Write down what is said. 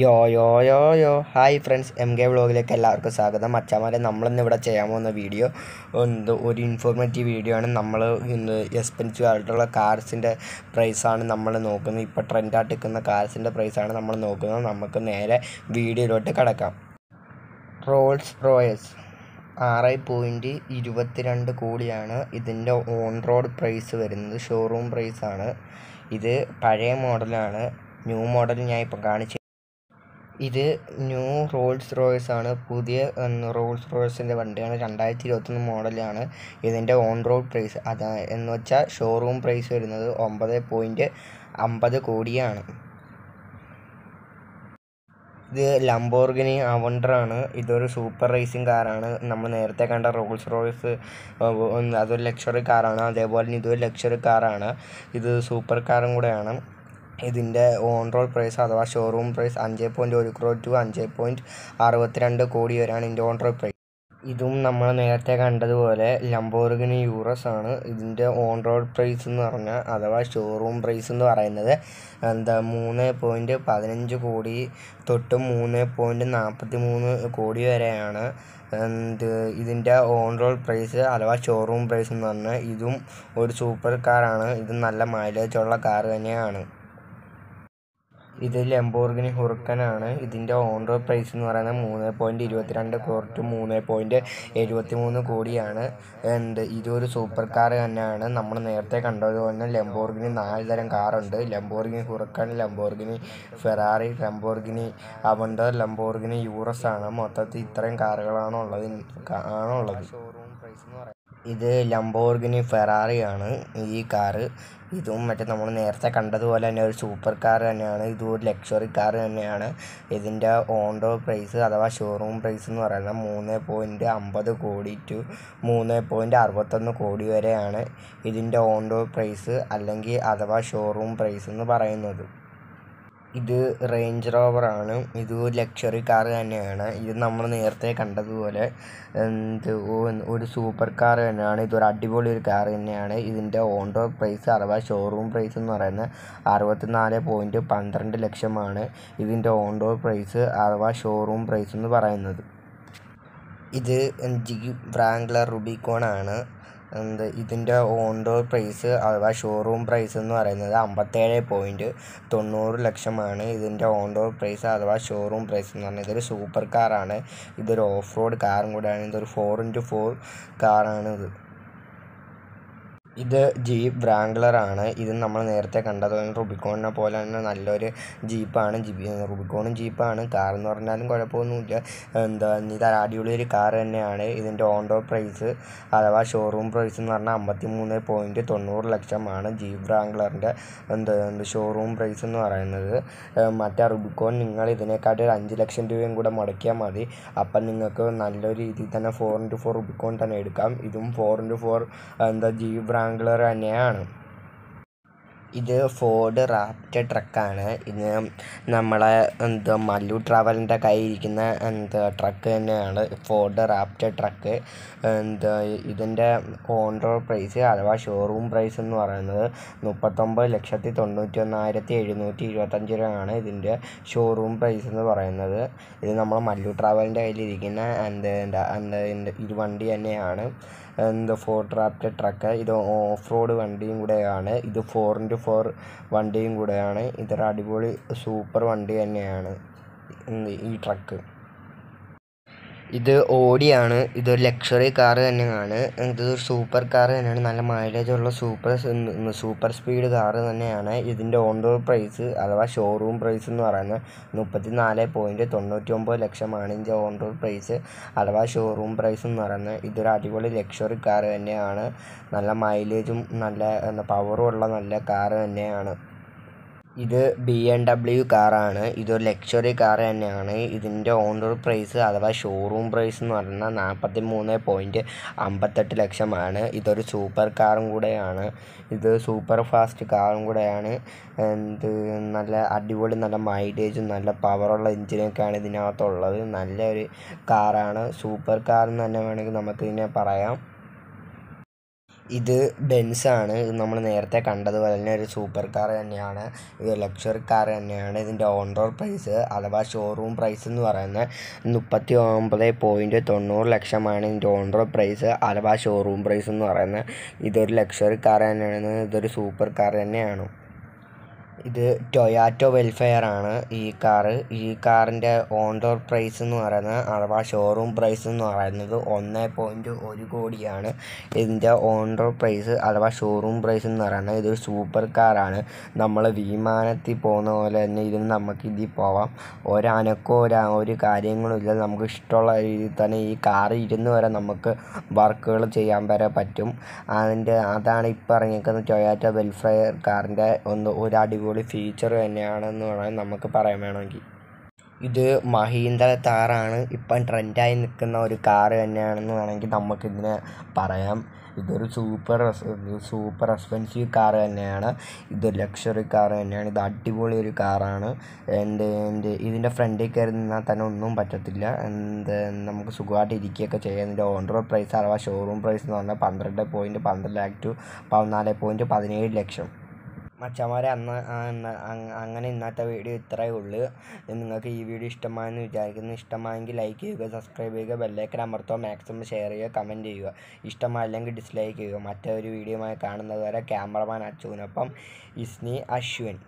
യോ yo yo yo hi friends M K വ്ലോഗിലേക്ക് എല്ലാവർക്കും സ്വാഗതം അച്ഛാമാരെ നമ്മളിന്ന് ഇവിടെ ചെയ്യാൻ പോകുന്ന വീഡിയോ എന്ത് ഒരു ഇൻഫോർമേറ്റീവ് വീഡിയോ ആണ് നമ്മൾ ഇന്ന് എക്സ്പെൻസീവ് ആയിട്ടുള്ള കാർസിൻ്റെ പ്രൈസാണ് നമ്മൾ നോക്കുന്നത് ഇപ്പോൾ ട്രെൻഡായിട്ട് നിൽക്കുന്ന കാർസിൻ്റെ പ്രൈസാണ് നമ്മൾ നോക്കുന്നത് നമുക്ക് നേരെ വീഡിയോയിലോട്ട് കിടക്കാം റോൾസ് റോയൽസ് ആറ് പോയിൻറ്റ് ഇരുപത്തിരണ്ട് കോടിയാണ് ഇതിൻ്റെ ഓൺ റോഡ് പ്രൈസ് വരുന്നത് ഷോറൂം പ്രൈസാണ് ഇത് പഴയ മോഡലാണ് ന്യൂ മോഡൽ ഞാൻ ഇപ്പം കാണിച്ചു ഇത് ന്യൂ റോൾസ് റോയ്സ് ആണ് പുതിയ റോൾസ് റോയ്സിൻ്റെ വണ്ടിയാണ് രണ്ടായിരത്തി ഇരുപത്തൊന്ന് മോഡലാണ് ഇതിൻ്റെ ഓൺ റോഡ് പ്രൈസ് അതാ എന്ന് വെച്ചാൽ ഷോറൂം പ്രൈസ് വരുന്നത് ഒമ്പത് പോയിൻറ്റ് അമ്പത് കോടിയാണ് ഇത് ലംബോർഗിനി അവണ്ടറാണ് ഇതൊരു സൂപ്പർ റേസിംഗ് കാറാണ് നമ്മൾ നേരത്തെ കണ്ട റോൾസ് റോയ്സ് അതൊരു ലക്ഷറി കാറാണ് അതേപോലെ ഇതൊരു ലക്ഷറി കാറാണ് ഇത് സൂപ്പർ കാറും കൂടെയാണ് ഇതിൻ്റെ ഓൺ റോൾ പ്രൈസ് അഥവാ ഷോറൂം പ്രൈസ് അഞ്ച് പോയിൻറ്റ് ഒരു ക്രോർ ടു അഞ്ച് പോയിൻറ്റ് അറുപത്തിരണ്ട് കോടി വരെയാണ് ഇതിൻ്റെ ഓൺ റോൾ പ്രൈസ് ഇതും നമ്മൾ നേരത്തെ കണ്ടതുപോലെ ലംബോർഗിനി യൂറസ് ആണ് ഇതിൻ്റെ ഓൺ റോഡ് പ്രൈസ് എന്ന് പറഞ്ഞാൽ അഥവാ ഷോറൂം പ്രൈസ് എന്ന് പറയുന്നത് എന്താ മൂന്ന് പോയിൻറ്റ് പതിനഞ്ച് കോടി തൊട്ട് മൂന്ന് പോയിൻറ്റ് നാൽപ്പത്തി മൂന്ന് കോടി വരെയാണ് ഇതിൻ്റെ ഓൺ റോഡ് പ്രൈസ് അഥവാ ഷോറൂം പ്രൈസ് എന്ന് പറഞ്ഞാൽ ഇതും ഒരു സൂപ്പർ കാറാണ് ഇത് നല്ല മൈലേജുള്ള കാർ തന്നെയാണ് ഇത് ലംബോർഗിനി ഹുറക്കനാണ് ഇതിൻ്റെ ഓൺ റോഡ് പ്രൈസ് എന്ന് പറയുന്നത് മൂന്ന് പോയിൻ്റ് ഇരുപത്തിരണ്ട് ക്രോർ ടു മൂന്ന് പോയിൻ്റ് എഴുപത്തിമൂന്ന് കോടിയാണ് എന്ത് ഇതൊരു സൂപ്പർ കാർ തന്നെയാണ് നമ്മൾ നേരത്തെ കണ്ടതുപോലെ ലംബോർഗിനി നാല് തരം കാറുണ്ട് Lamborghini Huracan Lamborghini Ferrari Lamborghini Aventador Lamborghini Urus ആണ് മൊത്തത്തിൽ ഇത്രയും കാറുകളാണ് ഉള്ളത് ആണുള്ളത് ഇത് ലംബോർഗിനി ഫെറാറി ആണ് ഈ കാറ് ഇതും മറ്റേ നമ്മൾ നേരത്തെ കണ്ടതുപോലെ തന്നെ ഒരു സൂപ്പർ കാർ തന്നെയാണ് ഇതും ഒരു ലക്ഷറി കാർ തന്നെയാണ് ഇതിൻ്റെ ഓൺഡോ പ്രൈസ് അഥവാ ഷോറൂം പ്രൈസ് എന്ന് പറയുന്നത് മൂന്ന് പോയിൻ്റ് അമ്പത് കോടി ടു മൂന്ന് പോയിൻ്റ് അറുപത്തൊന്ന് കോടി വരെയാണ് ഇതിൻ്റെ ഓൺഡോ പ്രൈസ് അല്ലെങ്കിൽ അഥവാ ഷോറൂം പ്രൈസ് എന്ന് പറയുന്നത് ഇത് റേഞ്ച് റോവറാണ് ഇത് ഒരു കാർ തന്നെയാണ് ഇത് നമ്മൾ നേരത്തെ കണ്ടതുപോലെ എന്ത് ഒരു സൂപ്പർ കാർ തന്നെയാണ് ഇതൊരു അടിപൊളി ഒരു കാർ തന്നെയാണ് ഇതിൻ്റെ ഓൺ റോഡ് പ്രൈസ് അഥവാ ഷോറൂം പ്രൈസ് എന്ന് പറയുന്നത് അറുപത്തി നാല് പോയിൻറ്റ് പന്ത്രണ്ട് ലക്ഷമാണ് ഇതിൻ്റെ ഓൺ റോഡ് പ്രൈസ് അഥവാ ഷോറൂം പ്രൈസ് എന്ന് പറയുന്നത് ഇത് ജി ബ്രാങ്ക്ലർ ആണ് എന്ത് ഇതിൻ്റെ ഓൺ ഡോർ പ്രൈസ് അഥവാ ഷോറൂം പ്രൈസ് എന്ന് പറയുന്നത് അമ്പത്തേഴ് പോയിൻറ്റ് തൊണ്ണൂറ് ലക്ഷമാണ് ഇതിൻ്റെ ഓൺ ഡോർ പ്രൈസ് അഥവാ ഷോറൂം പ്രൈസ് എന്ന് പറഞ്ഞാൽ ഇതൊരു സൂപ്പർ കാറാണ് ഇതൊരു ഓഫ് റോഡ് കാറും കൂടെയാണ് ഇതൊരു ഫോർ ഇൻറ്റു ഫോർ ഇത് ഇത് ജീപ്പ് ആണ് ഇത് നമ്മൾ നേരത്തെ കണ്ടത് റുബിക്കോണിനെ പോലെ തന്നെ നല്ലൊരു ജീപ്പാണ് ജീപ്പ് റുബിക്കോണും ജീപ്പാണ് കാർ എന്ന് പറഞ്ഞാലും കുഴപ്പമൊന്നുമില്ല എന്താ ഇത് അടിപൊളിയൊരു ഒരു കാർ തന്നെയാണ് ഇതിൻ്റെ ഓൺ പ്രൈസ് അഥവാ ഷോറൂം പ്രൈസ് എന്ന് പറഞ്ഞാൽ അമ്പത്തി മൂന്ന് പോയിൻറ്റ് തൊണ്ണൂറ് ലക്ഷമാണ് ജീപ്പ് വ്രാങ്ക്ലറിൻ്റെ എന്താ ഷോറൂം പ്രൈസ് എന്ന് പറയുന്നത് മറ്റേ റുബിക്കോൺ നിങ്ങൾ ഇതിനെക്കാട്ടി ഒരു അഞ്ച് ലക്ഷം രൂപയും കൂടെ മുടക്കിയാൽ മതി അപ്പം നിങ്ങൾക്ക് നല്ലൊരു രീതിയിൽ തന്നെ ഫോർ ഇൻറ്റു ഫോർ റുബിക്കോൺ തന്നെ എടുക്കാം ഇതും ഫോർ ഇൻറ്റു ഫോർ എന്താ ജീപ്പ് ബാംഗ്ലൂർ തന്നെയാണ് ഇത് ഫോർഡ് റാപ്റ്റർ ട്രക്കാണ് ഇത് നമ്മളെ എന്താ മല്ലു ട്രാവലിൻ്റെ ഇരിക്കുന്ന എന്താ ട്രക്ക് തന്നെയാണ് ഫോർഡ് റാപ്റ്റർ ട്രക്ക് എന്താ ഇതിൻ്റെ ഓൺ പ്രൈസ് അഥവാ ഷോറൂം പ്രൈസ് എന്ന് പറയുന്നത് മുപ്പത്തൊമ്പത് ലക്ഷത്തി തൊണ്ണൂറ്റി ഒന്നായിരത്തി എഴുന്നൂറ്റി ഇരുപത്തഞ്ച് രൂപയാണ് ഇതിൻ്റെ ഷോറൂം പ്രൈസ് എന്ന് പറയുന്നത് ഇത് നമ്മളെ മല്ലു ട്രാവലിൻ്റെ എന്താ എന്താ ഇത് വണ്ടി തന്നെയാണ് എന്ത് ഫോർഡ് റാപ്റ്റർ ട്രക്ക് ഇത് ഓഫ് റോഡ് വണ്ടിയും കൂടെയാണ് ഇത് ഫോർ ഇൻറ്റു ഫോർ വണ്ടിയും കൂടെയാണ് ഇതൊരു അടിപൊളി സൂപ്പർ വണ്ടി തന്നെയാണ് ഈ ട്രക്ക് ഇത് ഓടിയാണ് ഇതൊരു ലക്ഷറി കാർ തന്നെയാണ് ഇതൊരു സൂപ്പർ കാർ തന്നെയാണ് നല്ല മൈലേജ് ഉള്ള സൂപ്പർ സൂപ്പർ സ്പീഡ് കാർ തന്നെയാണ് ഇതിൻ്റെ ഓൺ റോഡ് പ്രൈസ് അഥവാ ഷോറൂം പ്രൈസ് എന്ന് പറയുന്നത് മുപ്പത്തി നാല് പോയിൻ്റ് തൊണ്ണൂറ്റി ഒമ്പത് ലക്ഷമാണ് ഇതിൻ്റെ ഓൺ റോഡ് പ്രൈസ് അഥവാ ഷോറൂം പ്രൈസ് എന്ന് പറയുന്നത് ഇതൊരു അടിപൊളി ലക്ഷറി കാർ തന്നെയാണ് നല്ല മൈലേജും നല്ല പവറും ഉള്ള നല്ല കാർ തന്നെയാണ് ഇത് ബി എം ഡബ്ല്യു കാറാണ് ഇതൊരു ലക്ഷ്വറി കാർ തന്നെയാണ് ഇതിൻ്റെ ഓണർ പ്രൈസ് അഥവാ ഷോറൂം പ്രൈസ് എന്ന് പറഞ്ഞാൽ നാൽപ്പത്തി മൂന്ന് പോയിൻറ്റ് അമ്പത്തെട്ട് ലക്ഷമാണ് ഇതൊരു സൂപ്പർ കാറും കൂടെയാണ് ഇത് സൂപ്പർ ഫാസ്റ്റ് കാറും കൂടെയാണ് എന്ത് നല്ല അടിപൊളി നല്ല മൈലേജും നല്ല പവറുള്ള എഞ്ചിനൊക്കെയാണ് ഇതിനകത്തുള്ളത് നല്ലൊരു കാറാണ് സൂപ്പർ കാർ എന്ന് തന്നെ വേണമെങ്കിൽ നമുക്കിതിനെ പറയാം ഇത് ബെൻസാണ് നമ്മൾ നേരത്തെ കണ്ടതുപോലെ തന്നെ ഒരു സൂപ്പർ കാർ തന്നെയാണ് ഇത് ലക്ഷറി കാർ തന്നെയാണ് ഇതിൻ്റെ ഓൺ റോഡ് പ്രൈസ് അഥവാ ഷോറൂം പ്രൈസ് എന്ന് പറയുന്നത് മുപ്പത്തി ഒമ്പത് പോയിൻറ്റ് തൊണ്ണൂറ് ലക്ഷമാണ് ഇതിൻ്റെ ഓൺ റോഡ് പ്രൈസ് അഥവാ ഷോറൂം പ്രൈസ് എന്ന് പറയുന്നത് ഇതൊരു ലക്ഷറി കാർ തന്നെയാണ് ഇതൊരു സൂപ്പർ കാർ തന്നെയാണ് ഇത് ടൊയാറ്റോ ആണ് ഈ കാറ് ഈ കാറിൻ്റെ ഓൺ പ്രൈസ് എന്ന് പറയുന്നത് അഥവാ ഷോറൂം പ്രൈസ് എന്ന് പറയുന്നത് ഒന്ന് പോയിൻറ്റ് ഒരു കോടിയാണ് ഇതിൻ്റെ ഓൺ പ്രൈസ് അഥവാ ഷോറൂം പ്രൈസ് എന്ന് പറയുന്നത് ഇതൊരു സൂപ്പർ കാറാണ് നമ്മൾ വിമാനത്തിൽ പോകുന്ന പോലെ തന്നെ ഇതിന് നമുക്ക് ഇതിൽ പോവാം ഒരനക്കോ ഒരു ഒരു കാര്യങ്ങളും ഇല്ല നമുക്ക് ഇഷ്ടമുള്ള രീതിയിൽ തന്നെ ഈ കാർ ഇരുന്ന് വരെ നമുക്ക് വർക്കുകൾ ചെയ്യാൻ വരെ പറ്റും അതിൻ്റെ അതാണ് ഇപ്പോൾ ഇറങ്ങിയിരിക്കുന്ന ടൊയാറ്റോ വെൽഫെയർ കാറിൻ്റെ ഒന്ന് ഒരു അടിപൊളി അടിപൊളി ഫീച്ചർ തന്നെയാണെന്ന് വേണമെങ്കിൽ നമുക്ക് പറയാൻ വേണമെങ്കിൽ ഇത് മഹീന്ദ്ര താറാണ് ഇപ്പം ട്രെൻഡായി നിൽക്കുന്ന ഒരു കാറ് തന്നെയാണെന്ന് വേണമെങ്കിൽ നമുക്കിതിനെ പറയാം ഇതൊരു സൂപ്പർ സൂപ്പർ എക്സ്പെൻസീവ് കാർ തന്നെയാണ് ഇത് ലക്ഷറി കാർ തന്നെയാണ് ഇത് അടിപൊളി ഒരു കാറാണ് എൻ്റെ എൻ്റെ ഇതിൻ്റെ ഫ്രണ്ടിൽ കയറി നിന്നാൽ തന്നെ ഒന്നും പറ്റത്തില്ല എന്ത് നമുക്ക് സുഖമായിട്ട് ഇരിക്കുകയൊക്കെ ചെയ്യാം ഇതിൻ്റെ ഓൺ റോഡ് പ്രൈസ് അഥവാ ഷോറൂം പ്രൈസ് എന്ന് പറഞ്ഞാൽ പന്ത്രണ്ട് പോയിൻറ്റ് പന്ത്രണ്ട് ലാക്ക് ടു പതിനാല് പോയിൻറ്റ് പതിനേഴ് ലക്ഷം മച്ചന്മാരെ അന്ന് അങ്ങനെ ഇന്നത്തെ വീഡിയോ ഇത്രയേ ഉള്ളൂ നിങ്ങൾക്ക് ഈ വീഡിയോ ഇഷ്ടമായെന്ന് വിചാരിക്കുന്നു ഇഷ്ടമായെങ്കിൽ ലൈക്ക് ചെയ്യുക സബ്സ്ക്രൈബ് ചെയ്യുക ബെല്ലൈക്കൻ അമർത്തോ മാക്സിമം ഷെയർ ചെയ്യുക കമൻറ്റ് ചെയ്യുക ഇഷ്ടമായില്ലെങ്കിൽ ഡിസ്ലൈക്ക് ചെയ്യുക മറ്റൊരു വീഡിയോയുമായി വരെ ക്യാമറമാൻ അച്ചുവിനൊപ്പം ഇസ്നി അശ്വിൻ